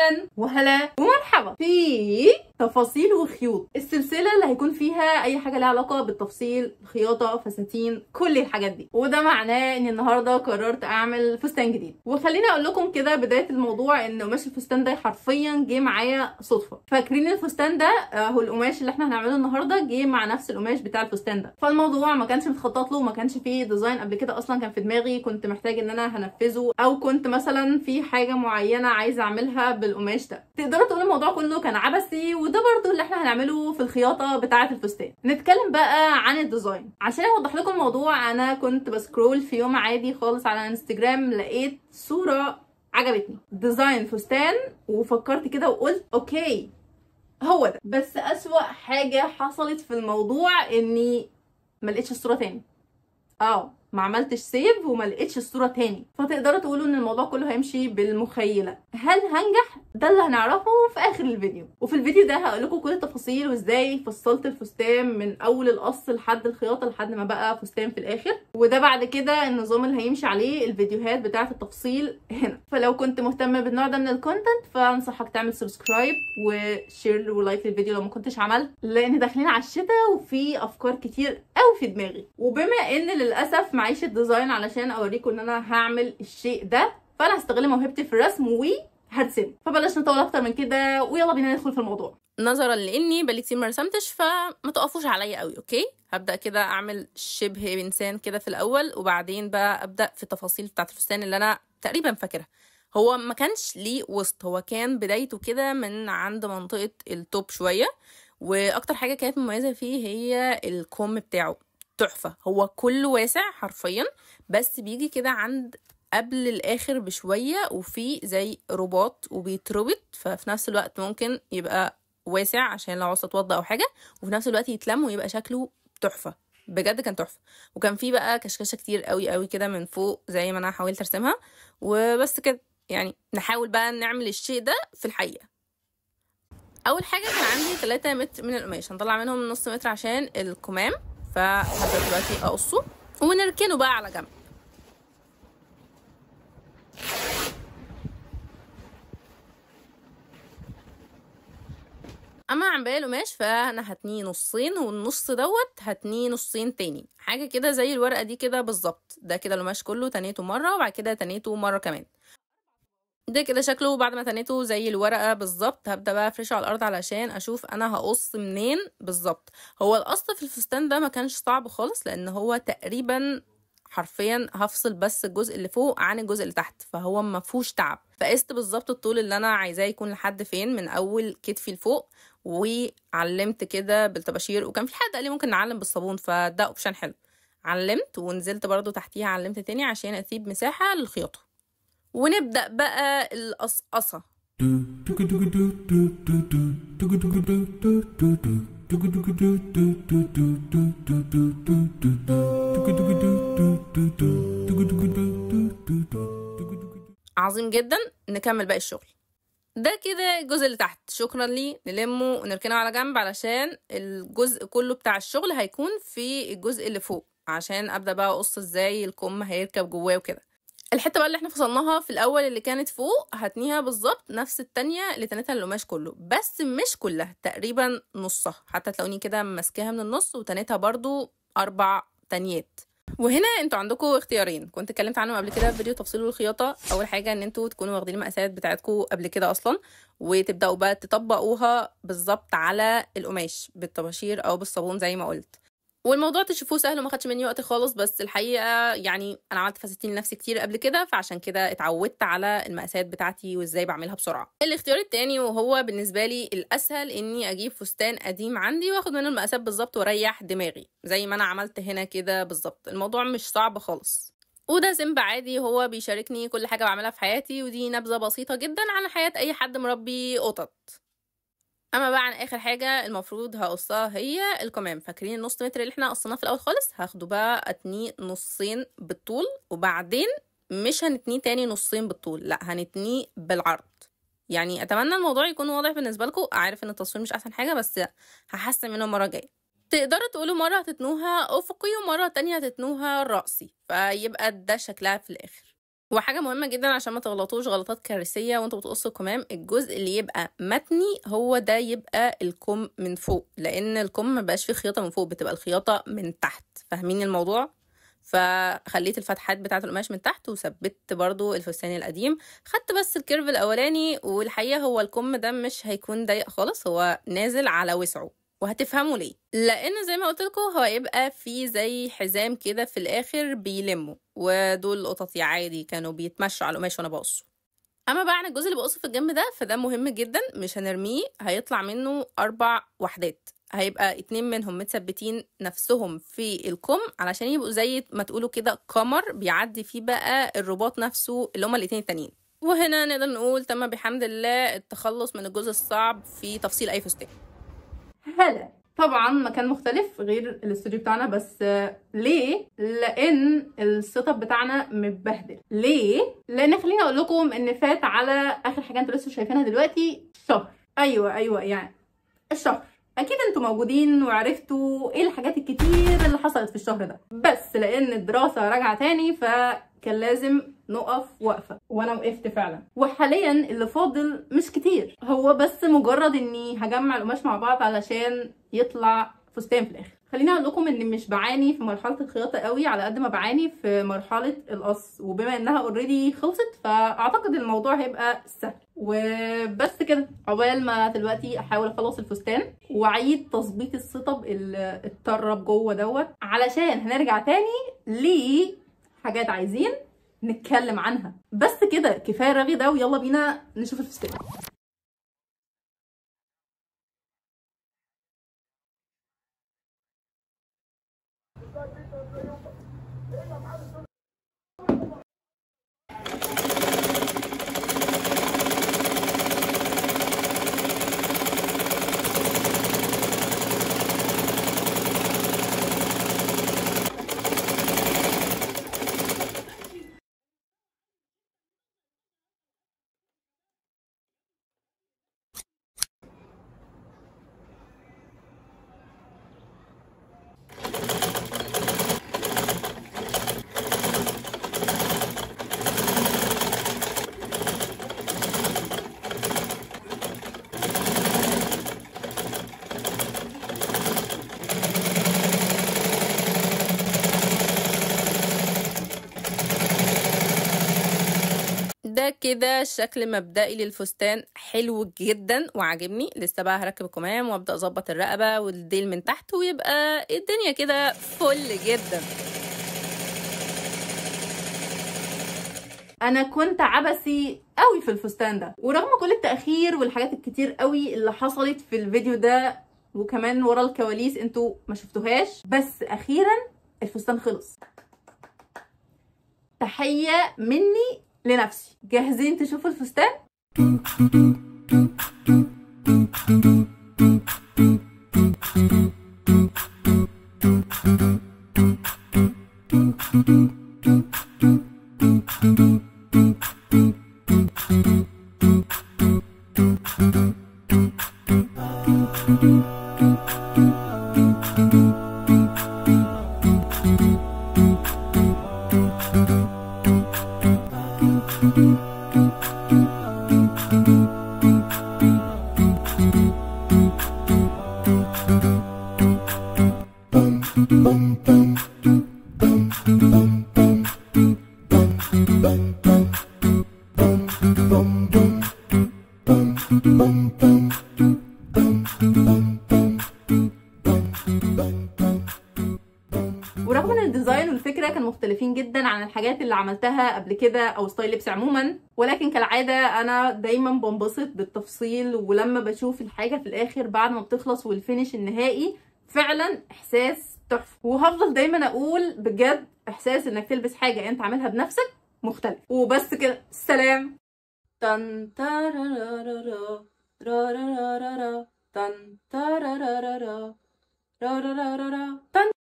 اهلا وهلا ومرحبا في تفاصيل وخيوط السلسله اللي هيكون فيها اي حاجه لها علاقه بالتفصيل خياطه فساتين كل الحاجات دي وده معناه ان النهارده قررت اعمل فستان جديد وخليني اقول لكم كده بدايه الموضوع ان قماش الفستان ده حرفيا جه معايا صدفه فاكرين الفستان ده هو القماش اللي احنا هنعمله النهارده جه مع نفس القماش بتاع الفستان ده فالموضوع ما كانش متخطط له وما كانش فيه ديزاين قبل كده اصلا كان في دماغي كنت محتاج ان انا هنفذه او كنت مثلا في حاجه معينه عايزه اعملها بالقماش ده تقدروا تقولوا الموضوع كله كان عبثي وده برضو اللي احنا هنعمله في الخياطه بتاعه الفستان نتكلم بقى عن الديزاين عشان اوضح لكم الموضوع انا كنت بسكرول في يوم عادي خالص على انستجرام لقيت صوره عجبتني ديزاين فستان وفكرت كده وقلت اوكي هو ده بس اسوأ حاجه حصلت في الموضوع اني ما لقيتش الصوره تاني اه ما عملتش سيف وما لقيتش الصوره تاني فتقدروا تقولوا ان الموضوع كله هيمشي بالمخيله هل هنجح ده اللي هنعرفه في اخر الفيديو وفي الفيديو ده هقول لكم كل التفاصيل وازاي فصلت الفستان من اول القص لحد الخياطه لحد ما بقى فستان في الاخر وده بعد كده النظام اللي هيمشي عليه الفيديوهات بتاعه التفصيل هنا فلو كنت مهتمه بالنوع ده من الكونتنت فانصحك تعمل سبسكرايب وشير ولايك للفيديو لو ما كنتش عملت لان داخلين على الشتاء وفي افكار كتير قوي في دماغي وبما ان للاسف مع معيش الديزاين علشان اوريكم ان انا هعمل الشيء ده فانا هستغل موهبتي في الرسم وهرسم فبلاش نطول اكتر من كده ويلا بينا ندخل في الموضوع نظرا لاني بقالي كتير ما رسمتش فما تقفوش عليا قوي اوكي هبدا كده اعمل شبه انسان كده في الاول وبعدين بقى ابدا في التفاصيل بتاعت الفستان اللي انا تقريبا فاكرها هو ما كانش ليه وسط هو كان بدايته كده من عند منطقه التوب شويه واكتر حاجه كانت مميزه فيه هي الكم بتاعه تحفه هو كله واسع حرفيا بس بيجي كده عند قبل الاخر بشويه وفي زي رباط وبيتربط ففي نفس الوقت ممكن يبقى واسع عشان لو عاوزه اتوضى او حاجه وفي نفس الوقت يتلم ويبقى شكله تحفه بجد كان تحفه وكان في بقى كشكشه كتير قوي قوي كده من فوق زي ما انا حاولت ارسمها وبس كده يعني نحاول بقى نعمل الشيء ده في الحقيقه اول حاجه كان عندي 3 متر من القماش هنطلع منهم نص متر عشان الكمام فهبدأ دلوقتي اقصه ونركنه بقى على جنب اما عن باقي القماش فانا هتنيه نصين والنص دوت هتنيه نصين تاني حاجه كده زي الورقه دي كده بالظبط ده كده القماش كله تنيته مره وبعد كده تنيته مره كمان ده كده شكله بعد ما تنيته زي الورقه بالظبط هبدا بقى افرشه على الارض علشان اشوف انا هقص منين بالظبط هو القص في الفستان ده ما كانش صعب خالص لان هو تقريبا حرفيا هفصل بس الجزء اللي فوق عن الجزء اللي تحت فهو ما فيهوش تعب فقست بالظبط الطول اللي انا عايزاه يكون لحد فين من اول كتفي لفوق وعلمت كده بالطباشير وكان في حد قال لي ممكن نعلم بالصابون فده اوبشن حلو علمت ونزلت برضو تحتيها علمت تاني عشان اسيب مساحه للخياطه ونبدأ بقى القصقصة عظيم جدا نكمل باقي الشغل ده كده الجزء اللي تحت شكرا لي نلمه ونركنه على جنب علشان الجزء كله بتاع الشغل هيكون في الجزء اللي فوق عشان ابدا بقى اقص ازاي الكم هيركب جواه وكده الحته بقى اللي احنا فصلناها في الاول اللي كانت فوق هتنيها بالظبط نفس التانية اللي تنتها القماش كله بس مش كلها تقريبا نصها حتى تلاقوني كده ماسكاها من النص وتنتها برضو اربع تانيات وهنا انتوا عندكم اختيارين كنت اتكلمت عنهم قبل كده في فيديو تفصيل الخياطه اول حاجه ان انتوا تكونوا واخدين المقاسات بتاعتكم قبل كده اصلا وتبداوا بقى تطبقوها بالظبط على القماش بالطباشير او بالصابون زي ما قلت والموضوع تشوفوه سهل وما خدش مني وقت خالص بس الحقيقه يعني انا عملت فساتين لنفسي كتير قبل كده فعشان كده اتعودت على المقاسات بتاعتي وازاي بعملها بسرعه الاختيار التاني وهو بالنسبه لي الاسهل اني اجيب فستان قديم عندي واخد منه المقاسات بالظبط واريح دماغي زي ما انا عملت هنا كده بالظبط الموضوع مش صعب خالص وده سمب عادي هو بيشاركني كل حاجه بعملها في حياتي ودي نبذه بسيطه جدا عن حياه اي حد مربي قطط اما بقى عن اخر حاجه المفروض هقصها هي الكمام فاكرين النص متر اللي احنا قصيناه في الاول خالص هاخده بقى اتنيه نصين بالطول وبعدين مش هنتنيه تاني نصين بالطول لا هنتنيه بالعرض يعني اتمنى الموضوع يكون واضح بالنسبه لكم عارف ان التصوير مش احسن حاجه بس هحسن منه المره الجايه تقدروا تقولوا مرة هتتنوها أفقي ومرة تانية هتتنوها رأسي فيبقى ده شكلها في الآخر وحاجه مهمه جدا عشان ما تغلطوش غلطات كارثيه وانتوا بتقصوا الكمام الجزء اللي يبقى متني هو ده يبقى الكم من فوق لان الكم ما بقاش فيه خياطه من فوق بتبقى الخياطه من تحت فاهمين الموضوع فخليت الفتحات بتاعه القماش من تحت وثبت برضو الفستان القديم خدت بس الكيرف الاولاني والحقيقه هو الكم ده مش هيكون ضيق خالص هو نازل على وسعه وهتفهموا ليه لان زي ما قلت لكم هو يبقى في زي حزام كده في الاخر بيلمه ودول قططي عادي كانوا بيتمشوا على القماش وانا بقصه اما بقى عن الجزء اللي بقصه في الجنب ده فده مهم جدا مش هنرميه هيطلع منه اربع وحدات هيبقى اتنين منهم متثبتين نفسهم في الكم علشان يبقوا زي ما تقولوا كده قمر بيعدي فيه بقى الرباط نفسه اللي هما الاتنين التانيين وهنا نقدر نقول تم بحمد الله التخلص من الجزء الصعب في تفصيل اي فستان هلا طبعا مكان مختلف غير الاستوديو بتاعنا بس آه، ليه لان السيت اب بتاعنا متبهدل ليه لان خليني اقول لكم ان فات على اخر حاجه انتوا لسه شايفينها دلوقتي شهر ايوه ايوه يعني الشهر اكيد انتوا موجودين وعرفتوا ايه الحاجات الكتير اللي حصلت في الشهر ده بس لان الدراسه راجعه تاني فكان لازم نقف واقفه وانا وقفت فعلا وحاليا اللي فاضل مش كتير هو بس مجرد اني هجمع القماش مع بعض علشان يطلع فستان في الاخر خليني اقول لكم ان مش بعاني في مرحله الخياطه قوي على قد ما بعاني في مرحله القص وبما انها اوريدي خلصت فاعتقد الموضوع هيبقى سهل وبس كده عقبال ما دلوقتي احاول اخلص الفستان واعيد تظبيط السطب اللي اتطرب جوه دوت علشان هنرجع تاني لحاجات عايزين نتكلم عنها بس كده كفايه رغي ده ويلا بينا نشوف الفستان كده الشكل مبدئي للفستان حلو جدا وعاجبني لسه بقى هركب الكمام وابدا اظبط الرقبه والديل من تحت ويبقى الدنيا كده فل جدا انا كنت عبسي قوي في الفستان ده ورغم كل التاخير والحاجات الكتير قوي اللي حصلت في الفيديو ده وكمان ورا الكواليس انتوا ما شفتوهاش بس اخيرا الفستان خلص تحيه مني لنفسي جاهزين تشوفوا الفستان boom, boom الديزاين والفكره كانوا مختلفين جدا عن الحاجات اللي عملتها قبل كده او ستايل لبس عموما ولكن كالعاده انا دايما بنبسط بالتفصيل ولما بشوف الحاجه في الاخر بعد ما بتخلص والفينش النهائي فعلا احساس تحفه وهفضل دايما اقول بجد احساس انك تلبس حاجه انت عاملها بنفسك مختلف وبس كده سلام تن تارارارا رارارارا تن تارارارا رارارارا تن